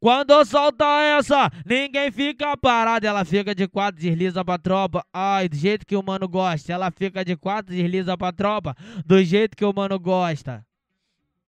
Quando solta tá essa, ninguém fica parado. Ela fica de quatro, desliza pra tropa. Ai, do jeito que o mano gosta. Ela fica de quatro, desliza pra tropa. Do jeito que o mano gosta.